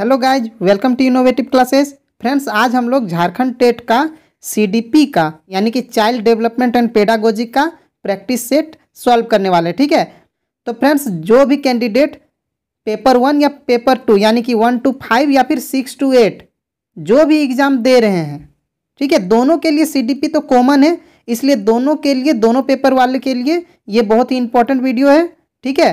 hello guys welcome to innovative classes friends आज हम लोग झारखंड टेट का सीडीपी का यानी कि चाइल्ड डेवलपमेंट एंड पेडागोजी का प्रैक्टिस सेट सॉल्व करने वाले ठीक है तो फ्रेंड्स जो भी कैंडिडेट पेपर वन या पेपर टू यानी कि वन टू फाइव या फिर सिक्स टू एट जो भी एग्ज़ाम दे रहे हैं ठीक है दोनों के लिए सी तो कॉमन है इसलिए दोनों के लिए दोनों पेपर वाले के लिए ये बहुत ही इंपॉर्टेंट वीडियो है ठीक है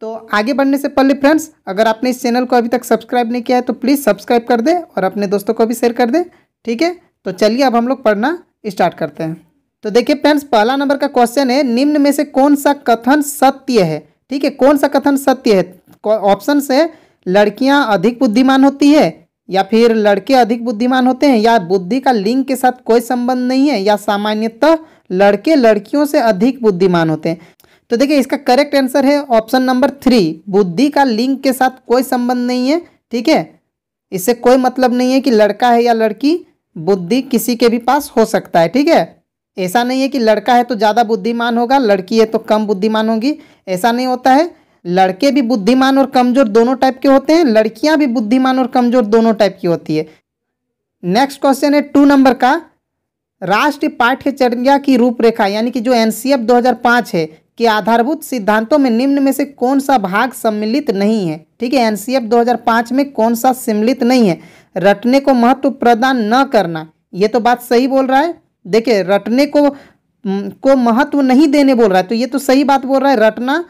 तो आगे बढ़ने से पहले फ्रेंड्स अगर आपने इस चैनल को अभी तक सब्सक्राइब नहीं किया है तो प्लीज़ सब्सक्राइब कर दें और अपने दोस्तों को भी शेयर कर दें ठीक है तो चलिए अब हम लोग पढ़ना स्टार्ट करते हैं तो देखिए फ्रेंड्स पहला नंबर का क्वेश्चन है निम्न में से कौन सा कथन सत्य है ठीक है कौन सा कथन सत्य है ऑप्शन से लड़कियाँ अधिक बुद्धिमान होती है या फिर लड़के अधिक बुद्धिमान होते हैं या बुद्धि का लिंग के साथ कोई संबंध नहीं है या सामान्यतः लड़के लड़कियों से अधिक बुद्धिमान होते हैं तो देखिए इसका करेक्ट आंसर है ऑप्शन नंबर थ्री बुद्धि का लिंग के साथ कोई संबंध नहीं है ठीक है इससे कोई मतलब नहीं है कि लड़का है या लड़की बुद्धि किसी के भी पास हो सकता है ठीक है ऐसा नहीं है कि लड़का है तो ज़्यादा बुद्धिमान होगा लड़की है तो कम बुद्धिमान होगी ऐसा नहीं होता है लड़के भी बुद्धिमान और कमजोर दोनों टाइप के होते हैं लड़कियां भी बुद्धिमान और कमजोर दोनों टाइप की होती है नेक्स्ट क्वेश्चन है टू नंबर का राष्ट्रीय पाठ्यचर्या की रूपरेखा यानी कि जो एन 2005 है के आधारभूत सिद्धांतों में निम्न में से कौन सा भाग सम्मिलित नहीं है ठीक है एनसीएफ 2005 में कौन सा सम्मिलित नहीं है रटने को महत्व प्रदान न करना ये तो बात सही बोल रहा है देखिए रटने को को महत्व नहीं देने बोल रहा है तो ये तो सही बात बोल रहा है रटना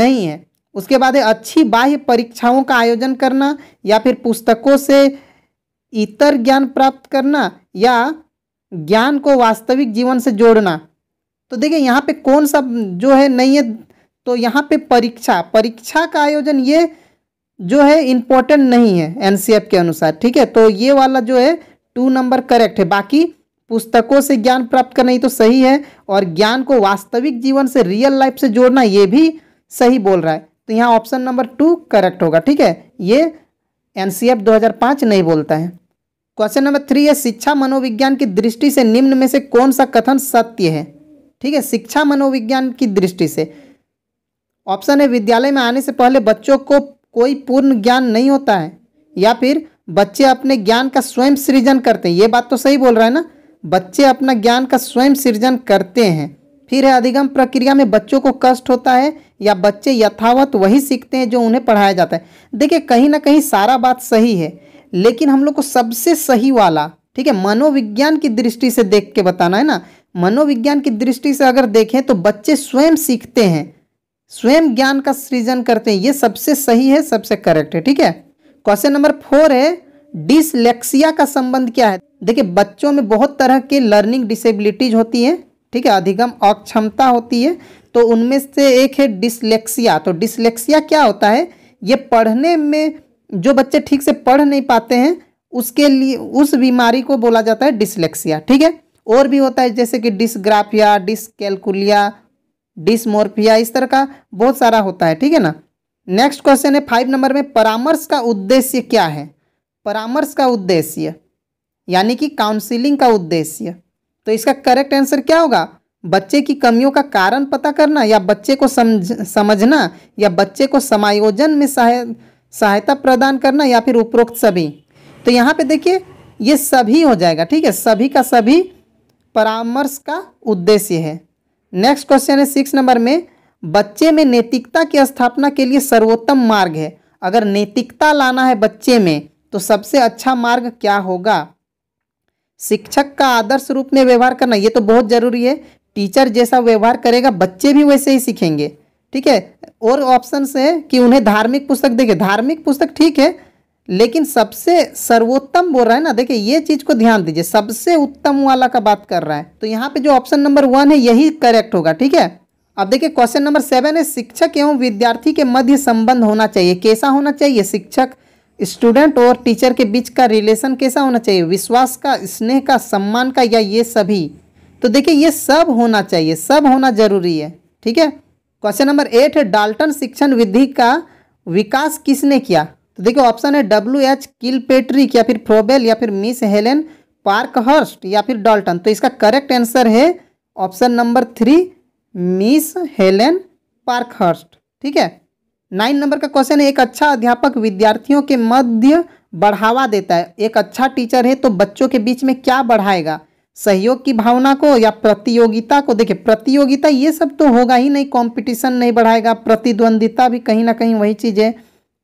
नहीं है उसके बाद है अच्छी बाह्य परीक्षाओं का आयोजन करना या फिर पुस्तकों से इतर ज्ञान प्राप्त करना या ज्ञान को वास्तविक जीवन से जोड़ना तो देखिए यहाँ पे कौन सा जो है नहीं है तो यहाँ पे परीक्षा परीक्षा का आयोजन ये जो है इम्पोर्टेंट नहीं है एनसीएफ के अनुसार ठीक है तो ये वाला जो है टू नंबर करेक्ट है बाकी पुस्तकों से ज्ञान प्राप्त करना ही तो सही है और ज्ञान को वास्तविक जीवन से रियल लाइफ से जोड़ना ये भी सही बोल रहा है तो यहाँ ऑप्शन नंबर टू करेक्ट होगा ठीक है ये एन सी एफ दो हजार पाँच नहीं बोलता है क्वेश्चन नंबर थ्री है शिक्षा मनोविज्ञान की दृष्टि से निम्न में से कौन सा कथन सत्य है ठीक है शिक्षा मनोविज्ञान की दृष्टि से ऑप्शन है विद्यालय में आने से पहले बच्चों को कोई पूर्ण ज्ञान नहीं होता है या फिर बच्चे अपने ज्ञान का स्वयं सृजन करते हैं ये बात तो सही बोल रहा है ना बच्चे अपना ज्ञान का स्वयं सृजन करते हैं फिर है अधिगम प्रक्रिया में बच्चों को कष्ट होता है या बच्चे यथावत वही सीखते हैं जो उन्हें पढ़ाया जाता है देखिए कहीं ना कहीं सारा बात सही है लेकिन हम लोग को सबसे सही वाला ठीक है मनोविज्ञान की दृष्टि से देख के बताना है ना मनोविज्ञान की दृष्टि से अगर देखें तो बच्चे स्वयं सीखते हैं स्वयं ज्ञान का सृजन करते हैं ये सबसे सही है सबसे करेक्ट है ठीक है क्वेश्चन नंबर फोर है डिसलेक्सिया का संबंध क्या है देखिए बच्चों में बहुत तरह के लर्निंग डिसेबिलिटीज होती है ठीक है अधिगम अक्षमता होती है तो उनमें से एक है डिसलेक्सिया तो डिसलेक्सिया क्या होता है ये पढ़ने में जो बच्चे ठीक से पढ़ नहीं पाते हैं उसके लिए उस बीमारी को बोला जाता है डिसलेक्सिया ठीक है और भी होता है जैसे कि डिसग्राफिया डिसकेलकुलिया डिसमोर्फिया इस तरह का बहुत सारा होता है ठीक है ना नेक्स्ट क्वेश्चन है फाइव नंबर में परामर्श का उद्देश्य क्या है परामर्श का उद्देश्य यानी कि काउंसिलिंग का उद्देश्य तो इसका करेक्ट आंसर क्या होगा बच्चे की कमियों का कारण पता करना या बच्चे को समझ समझना या बच्चे को समायोजन में सहायता प्रदान करना या फिर उपरोक्त सभी तो यहाँ पे देखिए ये सभी हो जाएगा ठीक है सभी का सभी परामर्श का उद्देश्य है नेक्स्ट क्वेश्चन है सिक्स नंबर में बच्चे में नैतिकता की स्थापना के लिए सर्वोत्तम मार्ग है अगर नैतिकता लाना है बच्चे में तो सबसे अच्छा मार्ग क्या होगा शिक्षक का आदर्श रूप में व्यवहार करना ये तो बहुत ज़रूरी है टीचर जैसा व्यवहार करेगा बच्चे भी वैसे ही सीखेंगे ठीक है और ऑप्शन है कि उन्हें धार्मिक पुस्तक देखे धार्मिक पुस्तक ठीक है लेकिन सबसे सर्वोत्तम बोल रहा है ना देखिए ये चीज़ को ध्यान दीजिए सबसे उत्तम वाला का बात कर रहा है तो यहाँ पे जो ऑप्शन नंबर वन है यही करेक्ट होगा ठीक है अब देखिए क्वेश्चन नंबर सेवन है शिक्षक एवं विद्यार्थी के मध्य संबंध होना चाहिए कैसा होना चाहिए शिक्षक स्टूडेंट और टीचर के बीच का रिलेशन कैसा होना चाहिए विश्वास का स्नेह का सम्मान का या ये सभी तो देखिए ये सब होना चाहिए सब होना जरूरी है ठीक है क्वेश्चन नंबर एट है डाल्टन शिक्षण विधि का विकास किसने किया तो देखिए ऑप्शन है डब्ल्यू एच किल पेट्रिक या फिर फ्रोबेल या फिर मिस हेलेन पार्क हर्स्ट या फिर डॉल्टन तो इसका करेक्ट आंसर है option number three miss Helen Parkhurst ठीक है नाइन नंबर का क्वेश्चन है एक अच्छा अध्यापक विद्यार्थियों के मध्य बढ़ावा देता है एक अच्छा टीचर है तो बच्चों के बीच में क्या बढ़ाएगा सहयोग की भावना को या प्रतियोगिता को देखिए प्रतियोगिता ये सब तो होगा ही नहीं कंपटीशन नहीं बढ़ाएगा प्रतिद्वंदिता भी कहीं ना कहीं वही चीज़ है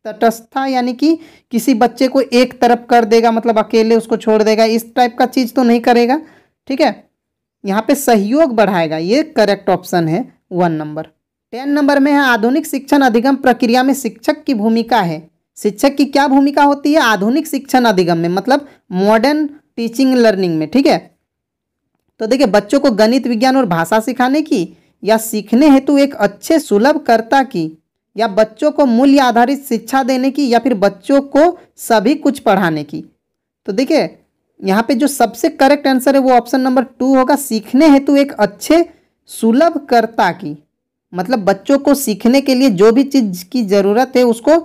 तटस्था यानी कि किसी बच्चे को एक तरफ कर देगा मतलब अकेले उसको छोड़ देगा इस टाइप का चीज़ तो नहीं करेगा ठीक है यहाँ पे सहयोग बढ़ाएगा ये करेक्ट ऑप्शन है वन नंबर टेन नंबर में है आधुनिक शिक्षण अधिगम प्रक्रिया में शिक्षक की भूमिका है शिक्षक की क्या भूमिका होती है आधुनिक शिक्षण अधिगम में मतलब मॉडर्न टीचिंग लर्निंग में ठीक है तो देखिए बच्चों को गणित विज्ञान और भाषा सिखाने की या सीखने हेतु एक अच्छे सुलभकर्ता की या बच्चों को मूल्य आधारित शिक्षा देने की या फिर बच्चों को सभी कुछ पढ़ाने की तो देखिए यहाँ पे जो सबसे करेक्ट आंसर है वो ऑप्शन नंबर टू होगा सीखने हेतु एक अच्छे सुलभकर्ता की मतलब बच्चों को सीखने के लिए जो भी चीज़ की ज़रूरत है उसको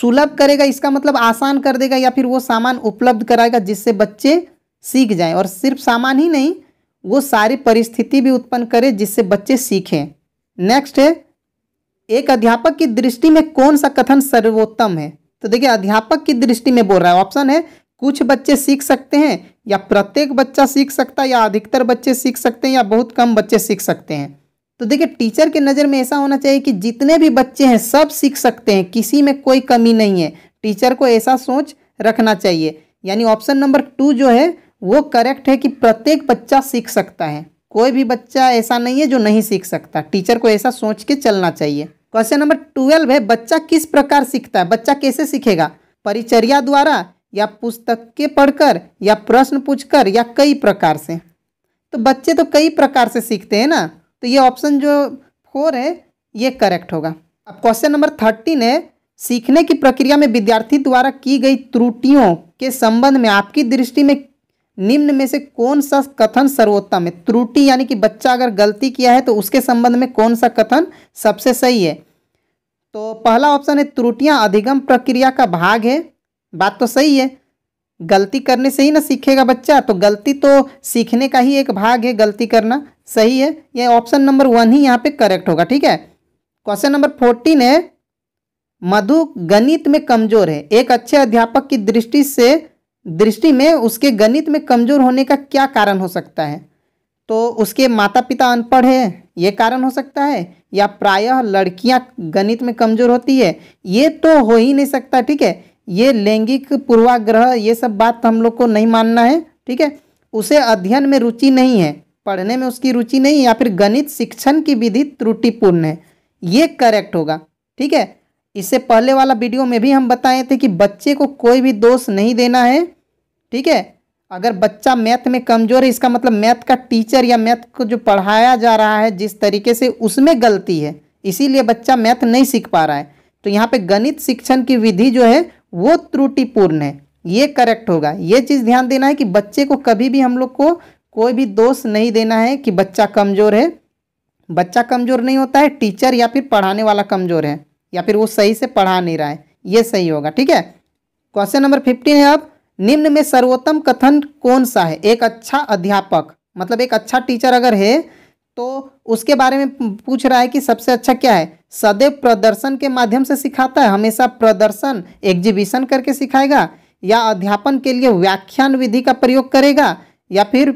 सुलभ करेगा इसका मतलब आसान कर देगा या फिर वो सामान उपलब्ध कराएगा जिससे बच्चे सीख जाएं और सिर्फ सामान ही नहीं वो सारी परिस्थिति भी उत्पन्न करे जिससे बच्चे सीखें नेक्स्ट है एक अध्यापक की दृष्टि में कौन सा कथन सर्वोत्तम है तो देखिए अध्यापक की दृष्टि में बोल रहा है ऑप्शन है कुछ बच्चे सीख सकते हैं या प्रत्येक बच्चा सीख सकता है या अधिकतर बच्चे सीख सकते हैं या बहुत कम बच्चे सीख सकते हैं तो देखिए टीचर के नज़र में ऐसा होना चाहिए कि जितने भी बच्चे हैं सब सीख सकते हैं किसी में कोई कमी नहीं है टीचर को ऐसा सोच रखना चाहिए यानी ऑप्शन नंबर टू जो है वो करेक्ट है कि प्रत्येक बच्चा सीख सकता है कोई भी बच्चा ऐसा नहीं है जो नहीं सीख सकता टीचर को ऐसा सोच के चलना चाहिए क्वेश्चन नंबर ट्वेल्व है बच्चा किस प्रकार सीखता है बच्चा कैसे सीखेगा परिचर्या द्वारा या पुस्तक के पढ़कर या प्रश्न पूछकर या कई प्रकार से तो बच्चे तो कई प्रकार से सीखते हैं ना तो ये ऑप्शन जो फोर है ये करेक्ट होगा अब क्वेश्चन नंबर थर्टीन है सीखने की प्रक्रिया में विद्यार्थी द्वारा की गई त्रुटियों के संबंध में आपकी दृष्टि में निम्न में से कौन सा कथन सर्वोत्तम है त्रुटि यानी कि बच्चा अगर गलती किया है तो उसके संबंध में कौन सा कथन सबसे सही है तो पहला ऑप्शन है त्रुटियां अधिगम प्रक्रिया का भाग है बात तो सही है गलती करने से ही ना सीखेगा बच्चा तो गलती तो सीखने का ही एक भाग है गलती करना सही है यह ऑप्शन नंबर वन ही यहाँ पे करेक्ट होगा ठीक है क्वेश्चन नंबर फोर्टीन है मधु गणित में कमजोर है एक अच्छे अध्यापक की दृष्टि से दृष्टि में उसके गणित में कमज़ोर होने का क्या कारण हो सकता है तो उसके माता पिता अनपढ़ है ये कारण हो सकता है या प्रायः लड़कियां गणित में कमज़ोर होती है ये तो हो ही नहीं सकता ठीक है ये लैंगिक पूर्वाग्रह ये सब बात हम लोग को नहीं मानना है ठीक है उसे अध्ययन में रुचि नहीं है पढ़ने में उसकी रुचि नहीं या फिर गणित शिक्षण की विधि त्रुटिपूर्ण है ये करेक्ट होगा ठीक है इससे पहले वाला वीडियो में भी हम बताए थे कि बच्चे को कोई भी दोष नहीं देना है ठीक है अगर बच्चा मैथ में कमज़ोर है इसका मतलब मैथ का टीचर या मैथ को जो पढ़ाया जा रहा है जिस तरीके से उसमें गलती है इसीलिए बच्चा मैथ नहीं सीख पा रहा है तो यहाँ पे गणित शिक्षण की विधि जो है वो त्रुटिपूर्ण है ये करेक्ट होगा ये चीज़ ध्यान देना है कि बच्चे को कभी भी हम लोग को कोई भी दोष नहीं देना है कि बच्चा कमज़ोर है बच्चा कमज़ोर नहीं होता है टीचर या फिर पढ़ाने वाला कमज़ोर है या फिर वो सही से पढ़ा नहीं रहा है ये सही होगा ठीक है क्वेश्चन नंबर फिफ्टीन है अब निम्न में सर्वोत्तम कथन कौन सा है एक अच्छा अध्यापक मतलब एक अच्छा टीचर अगर है तो उसके बारे में पूछ रहा है कि सबसे अच्छा क्या है सदैव प्रदर्शन के माध्यम से सिखाता है हमेशा प्रदर्शन एग्जीबिशन करके सिखाएगा या अध्यापन के लिए व्याख्यान विधि का प्रयोग करेगा या फिर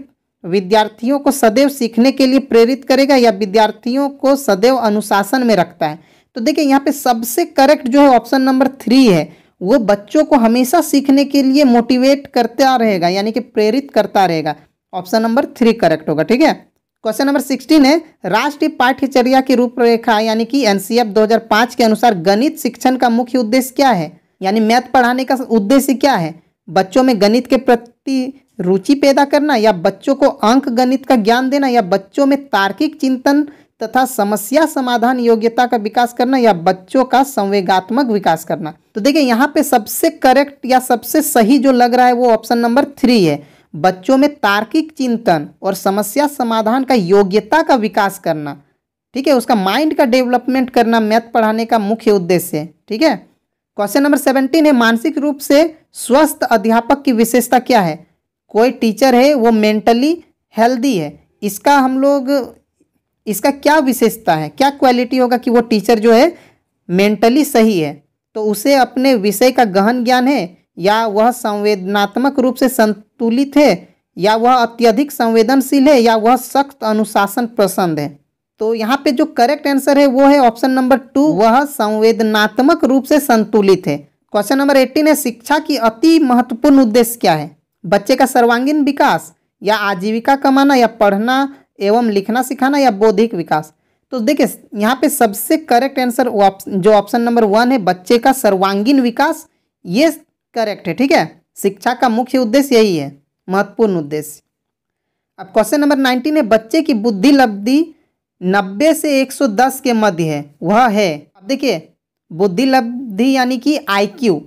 विद्यार्थियों को सदैव सीखने के लिए प्रेरित करेगा या विद्यार्थियों को सदैव अनुशासन में रखता है तो देखिए यहाँ पे सबसे करेक्ट जो है ऑप्शन नंबर थ्री है वो बच्चों को हमेशा सीखने के लिए मोटिवेट करता रहेगा यानी कि प्रेरित करता रहेगा ऑप्शन नंबर थ्री करेक्ट होगा ठीक है क्वेश्चन नंबर सिक्सटीन है राष्ट्रीय पाठ्यचर्या की रूपरेखा यानी कि एनसीएफ 2005 के अनुसार गणित शिक्षण का मुख्य उद्देश्य क्या है यानी मैथ पढ़ाने का उद्देश्य क्या है बच्चों में गणित के प्रति रुचि पैदा करना या बच्चों को अंक गणित का ज्ञान देना या बच्चों में तार्किक चिंतन तथा समस्या समाधान योग्यता का विकास करना या बच्चों का संवेगात्मक विकास करना तो देखिए यहाँ पे सबसे करेक्ट या सबसे सही जो लग रहा है वो ऑप्शन नंबर थ्री है बच्चों में तार्किक चिंतन और समस्या समाधान का योग्यता का विकास करना ठीक है उसका माइंड का डेवलपमेंट करना मैथ पढ़ाने का मुख्य उद्देश्य है ठीक है क्वेश्चन नंबर सेवेंटीन है मानसिक रूप से स्वस्थ अध्यापक की विशेषता क्या है कोई टीचर है वो मेंटली हेल्दी है इसका हम लोग इसका क्या विशेषता है क्या क्वालिटी होगा कि वो टीचर जो है मेंटली सही है तो उसे अपने विषय का गहन ज्ञान है या वह संवेदनात्मक रूप से संतुलित है या वह अत्यधिक संवेदनशील है या वह सख्त अनुशासन पसंद है तो यहाँ पे जो करेक्ट आंसर है वो है ऑप्शन नंबर टू वह संवेदनात्मक रूप से संतुलित है क्वेश्चन नंबर एटीन है शिक्षा की अति महत्वपूर्ण उद्देश्य क्या है बच्चे का सर्वांगीण विकास या आजीविका कमाना या पढ़ना एवं लिखना सिखाना या बौद्धिक विकास तो देखिए यहाँ पे सबसे करेक्ट आंसर जो ऑप्शन नंबर वन है बच्चे का सर्वांगीण विकास ये करेक्ट है ठीक है शिक्षा का मुख्य उद्देश्य यही है महत्वपूर्ण उद्देश्य अब क्वेश्चन नंबर नाइनटीन है बच्चे की बुद्धि लब्धि नब्बे से एक सौ दस के मध्य है वह है अब देखिए बुद्धि लब्धि यानी कि आई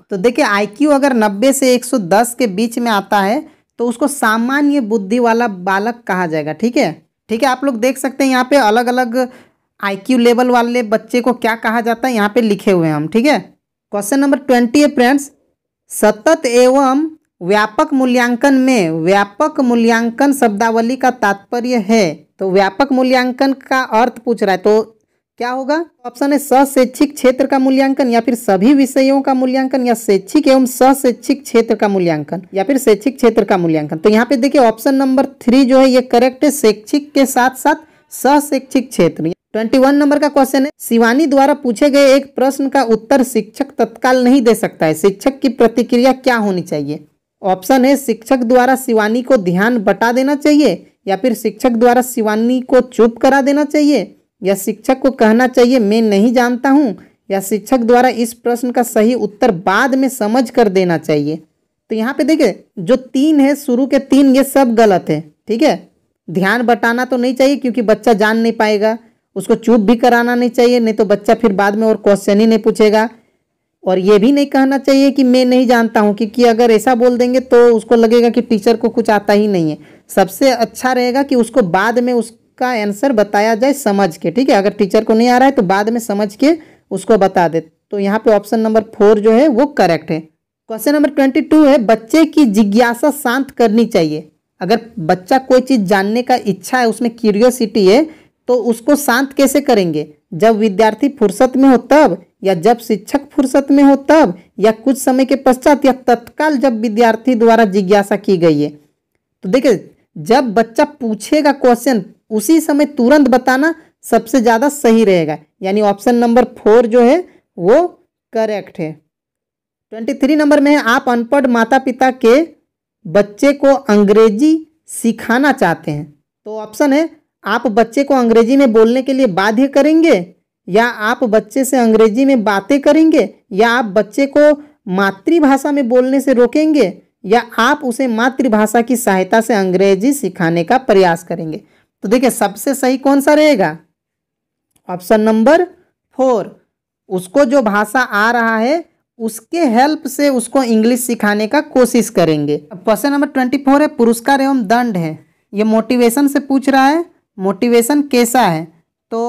तो देखिए आई अगर नब्बे से एक सौ दस के बीच में आता है तो उसको सामान्य बुद्धि वाला बालक कहा जाएगा ठीक है ठीक है आप लोग देख सकते हैं यहाँ पे अलग अलग आईक्यू लेवल वाले बच्चे को क्या कहा जाता है यहाँ पे लिखे हुए हैं हम ठीक है क्वेश्चन नंबर ट्वेंटी है फ्रेंड्स सतत एवं व्यापक मूल्यांकन में व्यापक मूल्यांकन शब्दावली का तात्पर्य है तो व्यापक मूल्यांकन का अर्थ पूछ रहा है तो क्या होगा ऑप्शन तो है सशैक्षिक क्षेत्र का मूल्यांकन या फिर सभी विषयों का मूल्यांकन या शैक्षिक एवं सशैक्षिक क्षेत्र का मूल्यांकन या फिर शैक्षिक क्षेत्र का मूल्यांकन तो यहाँ पे देखिए ऑप्शन नंबर थ्री जो है ये करेक्ट है शैक्षिक के साथ साथ सशैक्षिक क्षेत्र ट्वेंटी वन नंबर का क्वेश्चन है शिवानी द्वारा पूछे गए एक प्रश्न का उत्तर शिक्षक तत्काल नहीं दे सकता है शिक्षक की प्रतिक्रिया क्या होनी चाहिए ऑप्शन है शिक्षक द्वारा शिवानी को ध्यान बटा देना चाहिए या फिर शिक्षक द्वारा शिवानी को चुप करा देना चाहिए या शिक्षक को कहना चाहिए मैं नहीं जानता हूँ या शिक्षक द्वारा इस प्रश्न का सही उत्तर बाद में समझ कर देना चाहिए तो यहाँ पे देखिए जो तीन है शुरू के तीन ये सब गलत है ठीक है ध्यान बटाना तो नहीं चाहिए क्योंकि बच्चा जान नहीं पाएगा उसको चुप भी कराना नहीं चाहिए नहीं तो बच्चा फिर बाद में और क्वेश्चन ही नहीं पूछेगा और ये भी नहीं कहना चाहिए कि मैं नहीं जानता हूँ क्योंकि अगर ऐसा बोल देंगे तो उसको लगेगा कि टीचर को कुछ आता ही नहीं है सबसे अच्छा रहेगा कि उसको बाद में उस का आंसर बताया जाए समझ के ठीक है अगर टीचर को नहीं आ रहा है तो बाद में समझ के उसको बता दे तो यहाँ पे ऑप्शन नंबर फोर जो है वो करेक्ट है क्वेश्चन नंबर ट्वेंटी टू है बच्चे की जिज्ञासा शांत करनी चाहिए अगर बच्चा कोई चीज़ जानने का इच्छा है उसमें क्यूरियोसिटी है तो उसको शांत कैसे करेंगे जब विद्यार्थी फुर्सत में हो तब या जब शिक्षक फुर्सत में हो तब या कुछ समय के पश्चात या तत्काल जब विद्यार्थी द्वारा जिज्ञासा की गई है तो देखिए जब बच्चा पूछेगा क्वेश्चन उसी समय तुरंत बताना सबसे ज़्यादा सही रहेगा यानी ऑप्शन नंबर फोर जो है वो करेक्ट है ट्वेंटी थ्री नंबर में है आप अनपढ़ माता पिता के बच्चे को अंग्रेजी सिखाना चाहते हैं तो ऑप्शन है आप बच्चे को अंग्रेजी में बोलने के लिए बाध्य करेंगे या आप बच्चे से अंग्रेजी में बातें करेंगे या आप बच्चे को मातृभाषा में बोलने से रोकेंगे या आप उसे मातृभाषा की सहायता से अंग्रेजी सिखाने का प्रयास करेंगे तो देखिए सबसे सही कौन सा रहेगा ऑप्शन नंबर फोर उसको जो भाषा आ रहा है उसके हेल्प से उसको इंग्लिश सिखाने का कोशिश करेंगे क्वेश्चन नंबर ट्वेंटी फोर है पुरस्कार एवं दंड है ये मोटिवेशन से पूछ रहा है मोटिवेशन कैसा है तो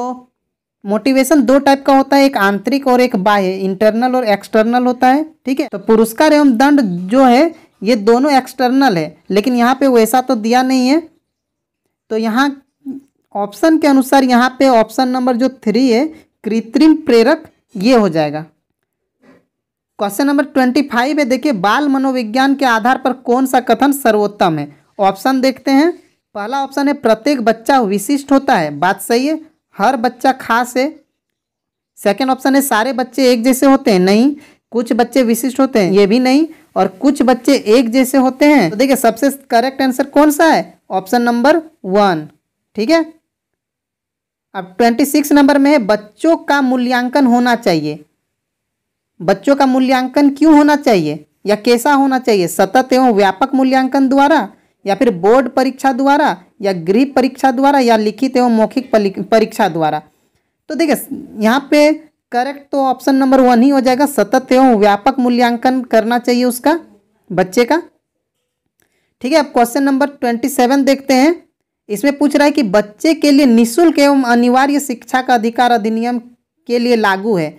मोटिवेशन दो टाइप का होता है एक आंतरिक और एक बाह्य इंटरनल और एक्सटर्नल होता है ठीक है तो पुरस्कार एवं दंड जो है ये दोनों एक्सटर्नल है लेकिन यहाँ पे वैसा तो दिया नहीं है तो यहाँ ऑप्शन के अनुसार यहाँ पे ऑप्शन नंबर जो थ्री है कृत्रिम प्रेरक ये हो जाएगा क्वेश्चन नंबर ट्वेंटी फाइव है देखिए बाल मनोविज्ञान के आधार पर कौन सा कथन सर्वोत्तम है ऑप्शन देखते हैं पहला ऑप्शन है प्रत्येक बच्चा विशिष्ट होता है बात सही है हर बच्चा खास है सेकेंड ऑप्शन है सारे बच्चे एक जैसे होते हैं नहीं कुछ बच्चे विशिष्ट होते हैं ये भी नहीं और कुछ बच्चे एक जैसे होते हैं तो देखिए सबसे करेक्ट आंसर कौन सा है ऑप्शन नंबर वन ठीक है अब ट्वेंटी सिक्स नंबर में है बच्चों का मूल्यांकन होना चाहिए बच्चों का मूल्यांकन क्यों होना चाहिए या कैसा होना चाहिए सतत एवं व्यापक मूल्यांकन द्वारा या फिर बोर्ड परीक्षा द्वारा या गृह परीक्षा द्वारा या लिखित एवं मौखिक परीक्षा द्वारा तो देखिए यहाँ पे करेक्ट तो ऑप्शन नंबर वन ही हो जाएगा सतत एवं व्यापक मूल्यांकन करना चाहिए उसका बच्चे का ठीक है अब क्वेश्चन नंबर ट्वेंटी सेवन देखते हैं इसमें पूछ रहा है कि बच्चे के लिए निःशुल्क एवं अनिवार्य शिक्षा का अधिकार अधिनियम के लिए लागू है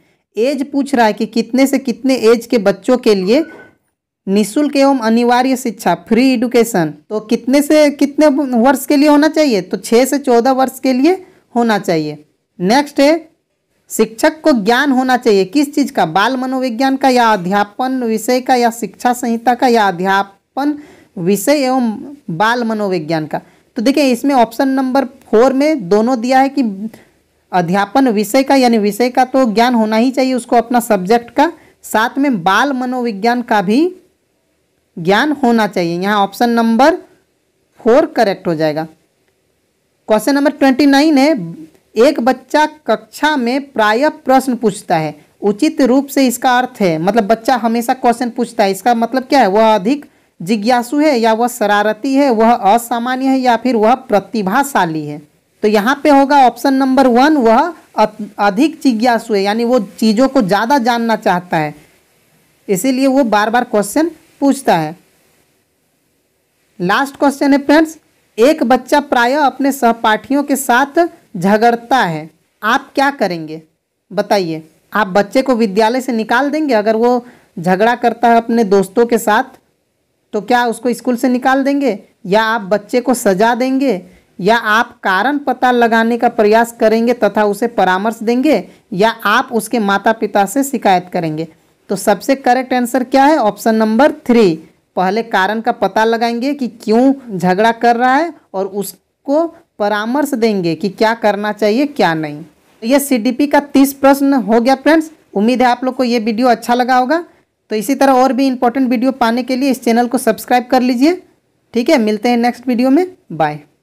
एज पूछ रहा है कि कितने से कितने एज के बच्चों के लिए निःशुल्क एवं अनिवार्य शिक्षा फ्री एडुकेशन तो कितने से कितने वर्ष के लिए होना चाहिए तो छः से चौदह वर्ष के लिए होना चाहिए नेक्स्ट है शिक्षक को ज्ञान होना चाहिए किस चीज़ का बाल मनोविज्ञान का या अध्यापन विषय का या शिक्षा संहिता का या अध्यापन विषय एवं बाल मनोविज्ञान का तो देखिए इसमें ऑप्शन नंबर फोर में दोनों दिया है कि अध्यापन विषय का यानी विषय का तो ज्ञान होना ही चाहिए उसको अपना सब्जेक्ट का साथ में बाल मनोविज्ञान का भी ज्ञान होना चाहिए यहाँ ऑप्शन नंबर फोर करेक्ट हो जाएगा क्वेश्चन नंबर ट्वेंटी नाइन है एक बच्चा कक्षा में प्राय प्रश्न पूछता है उचित रूप से इसका अर्थ है मतलब बच्चा हमेशा क्वेश्चन पूछता है इसका मतलब क्या है वह अधिक जिज्ञासु है या वह शरारती है वह असामान्य है या फिर वह प्रतिभाशाली है तो यहाँ पे होगा ऑप्शन नंबर वन वह अधिक जिज्ञासु है यानी वो चीज़ों को ज़्यादा जानना चाहता है इसीलिए वो बार बार क्वेश्चन पूछता है लास्ट क्वेश्चन है फ्रेंड्स एक बच्चा प्रायः अपने सहपाठियों के साथ झगड़ता है आप क्या करेंगे बताइए आप बच्चे को विद्यालय से निकाल देंगे अगर वो झगड़ा करता है अपने दोस्तों के साथ तो क्या उसको स्कूल से निकाल देंगे या आप बच्चे को सजा देंगे या आप कारण पता लगाने का प्रयास करेंगे तथा उसे परामर्श देंगे या आप उसके माता पिता से शिकायत करेंगे तो सबसे करेक्ट आंसर क्या है ऑप्शन नंबर थ्री पहले कारण का पता लगाएंगे कि क्यों झगड़ा कर रहा है और उसको परामर्श देंगे कि क्या करना चाहिए क्या नहीं तो ये सी का तीस प्रश्न हो गया फ्रेंड्स उम्मीद है आप लोग को ये वीडियो अच्छा लगा होगा तो इसी तरह और भी इंपॉर्टेंट वीडियो पाने के लिए इस चैनल को सब्सक्राइब कर लीजिए ठीक है मिलते हैं नेक्स्ट वीडियो में बाय